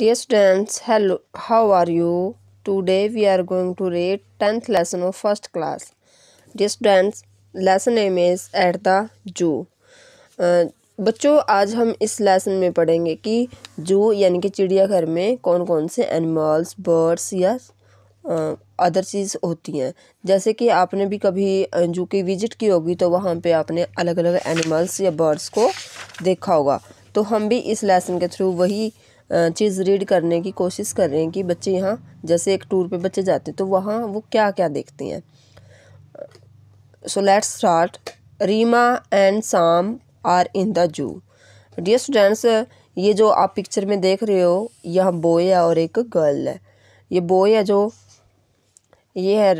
Dear students, hello, how are you? Today we are going to read tenth lesson of first class. Dear students, lesson name is at the zoo. Uh, बच्चों आज हम इस lesson में पढ़ेंगे कि जू यानी कि चिड़ियाघर में कौन कौन से एनिमल्स बर्ड्स या अदर चीज़ होती हैं जैसे कि आपने भी कभी जू की विजिट की होगी तो वहाँ पे आपने अलग अलग एनिमल्स या बर्ड्स को देखा होगा तो हम भी इस लेसन के थ्रू वही चीज़ रीड करने की कोशिश कर रहे हैं कि बच्चे यहाँ जैसे एक टूर पे बच्चे जाते हैं तो वहाँ वो क्या क्या देखते हैं so let's start Reema and Sam are in the zoo dear students ये जो आप पिक्चर में देख रहे हो यह बॉय है और एक गर्ल है ये बॉय है जो ये है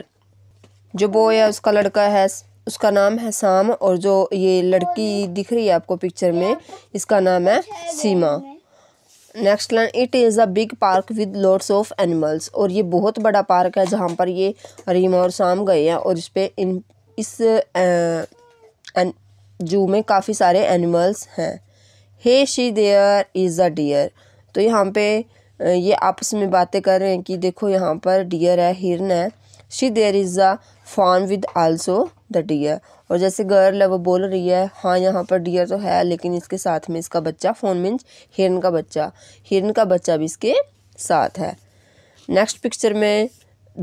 जो बॉय है उसका लड़का है उसका नाम है साम और जो ये लड़की दिख रही है आपको पिक्चर में इसका नाम है Seema next line it is a big park with lots of animals और ये बहुत बड़ा पार्क है जहाँ पर ये रीमा और शाम गए हैं और इस पर इन इस जू में काफ़ी सारे एनिमल्स हैं hey she there is a deer तो यहाँ पे ये आपस में बातें कर रहे हैं कि देखो यहाँ पर डियर है हिरन है she there is a fawn with also the deer और जैसे गर्ल है वो बोल रही है हाँ यहाँ पर डियर तो है लेकिन इसके साथ में इसका बच्चा फोन मीन्स हिरन का बच्चा हिरन का बच्चा भी इसके साथ है नेक्स्ट पिक्चर में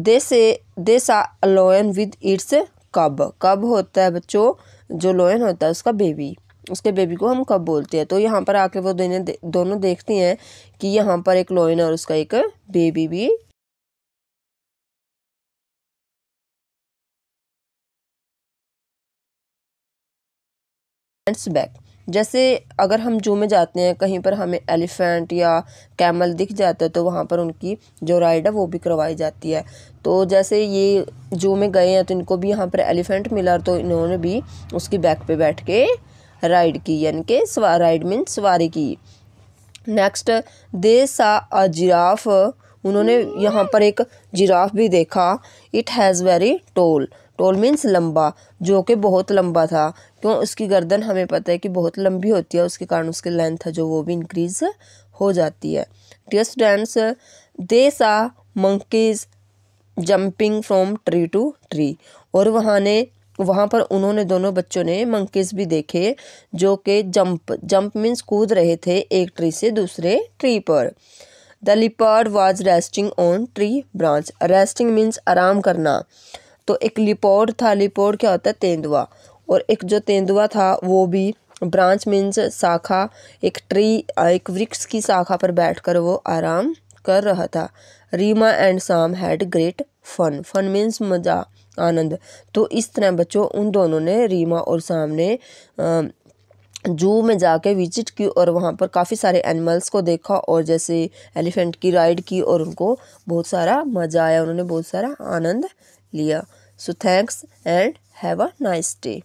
दे से दे सा लोयन विद इट्स कब कब होता है बच्चों जो लोयन होता है उसका बेबी उसके बेबी को हम कब बोलते हैं तो यहाँ पर आके वो दोनों दोनों देखती हैं कि यहाँ पर एक लोयन और उसका एक बेबी भी एंड्स बैक जैसे अगर हम जू में जाते हैं कहीं पर हमें एलिफेंट या कैमल दिख जाता है तो वहाँ पर उनकी जो राइड है वो भी करवाई जाती है तो जैसे ये जू में गए हैं तो इनको भी यहाँ पर एलिफेंट मिला तो इन्होंने भी उसकी बैक पे बैठ के राइड की यानी कि स्वा राइड मीन सवारी की नेक्स्ट दे सा अ जिराफ उन्होंने यहाँ पर एक जिराफ भी देखा it has very tall tall means लंबा जो कि बहुत लंबा था क्यों उसकी गर्दन हमें पता है कि बहुत लंबी होती है उसके कारण उसकी लेंथ है जो वो भी इंक्रीज हो जाती है dear students they saw monkeys jumping from tree to tree और वहाँ ने वहाँ पर उन्होंने दोनों बच्चों ने मंकीज भी देखे जो कि जंप जंप मीन्स कूद रहे थे एक ट्री से दूसरे ट्री पर the leopard was resting on tree branch resting means आराम करना तो एक लिपोड था लिपोड क्या होता है तेंदुआ और एक जो तेंदुआ था वो भी ब्रांच मीन्स शाखा एक ट्री एक वृक्ष की शाखा पर बैठकर वो आराम कर रहा था Reema and Sam had great fun fun means मज़ा आनंद तो इस तरह बच्चों उन दोनों ने रीमा और साम ने जू में जाके विजिट की और वहाँ पर काफ़ी सारे एनिमल्स को देखा और जैसे एलिफेंट की राइड की और उनको बहुत सारा मज़ा आया उन्होंने बहुत सारा आनंद लिया so thanks and have a nice day